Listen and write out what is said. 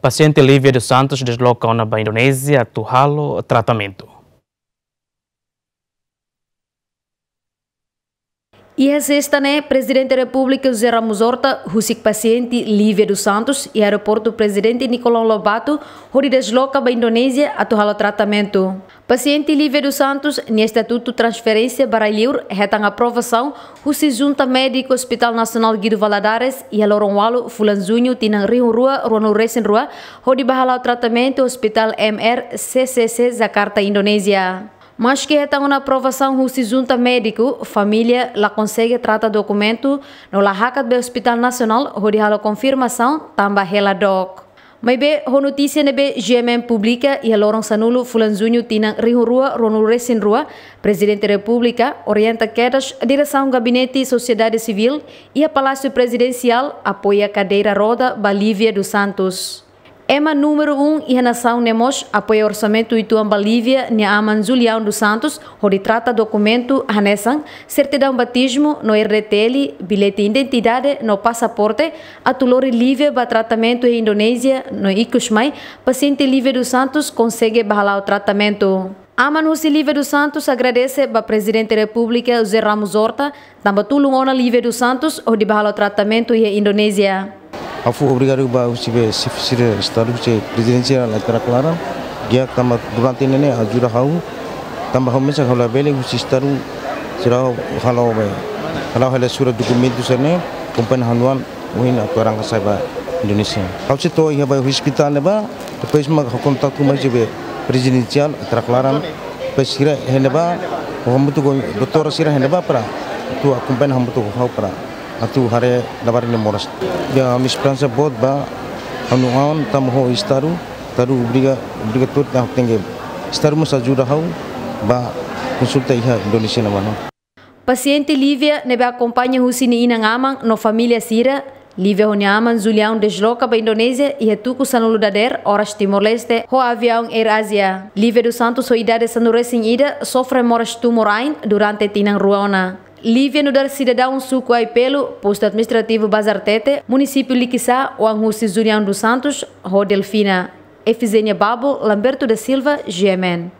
Paciente Lívia dos Santos desloca-na para a Indonésia a atuá tratamento. a sexta, né, presidente da República José Ramos Horta, Rusic paciente Lívia dos Santos e aeroporto presidente Nicolau Lobato, Rori desloca para a Indonésia a o tratamento. Paciente Lívia dos Santos, no estatuto transferência para Ilhur, retam aprovação, Rusi junta médico Hospital Nacional Guido Valadares e a Loronwalo, Fulanzunho, Tinan Rio Rua, Ruano Recen Rua, Rori o tratamento Hospital MR CCC, Jakarta, Indonésia mas que estão é na aprovação russa junta médico, família lá consegue tratar documento no Lahaca do Hospital Nacional, onde a confirmação também ela doc. Mas bem, a notícia nebe né, GMM publica e a Loron Sanulo Fulanzunho tina rua Ronul Resin Rua, Presidente da República, orienta quedas a direção Gabinete e Sociedade Civil e a Palácio Presidencial apoia a cadeira roda Balívia dos Santos. Ema número 1 um, e a nação Nemos apoia orçamento e tuan Bolívia ne aman Julião dos Santos, onde trata documento Hanessan, certidão batismo no RTL, bilhete de identidade no passaporte, atulore livre para tratamento em Indonésia no Ikusmai, paciente livre dos Santos consegue barrar o tratamento. Aman Husi Livre dos Santos agradece ao presidente da República, José Ramos Horta, também tulung ona Livre dos Santos, onde barrar o tratamento em Indonésia. Afu obrigado ba usibe sifsire staru se la tara clara dia kama durante nene ajura hau tamba homme sa hala bele usi staru sira hala ba hala hala sura dokumen sene kompen hanuan win atara kasai ba Indonesia kau se to iha ba hospital ba depois ma kontak tu majebe presidencial atara clara pesira heneba homme tu go doktor sira ba pra tu kumpen homme tu hau pra atu hare dabar ne moras ya amis esperança bot ba anu on tam ho istaru taru briga briga tut na tenge istaru musa jura hau ba konsulta iha Indonesia na mano Paciente Lívia nebe acompanha Husini ngamang no familia Sira Lívia Honyaman Zulião desloca ba Indonesia e retuco sanulu dader oras Timor-Leste, ho avião Air Asia. Livia dos Santos, sua idade sandurecem ida, sofre moras tumorain durante tinang ruona. Lívia no dar cidadão suco Aipelo, posto administrativo Bazartete, município Liquissá, Oangu Cisuriano dos Santos, Rodelfina, Efizênia Babo, Lamberto da Silva, GMN.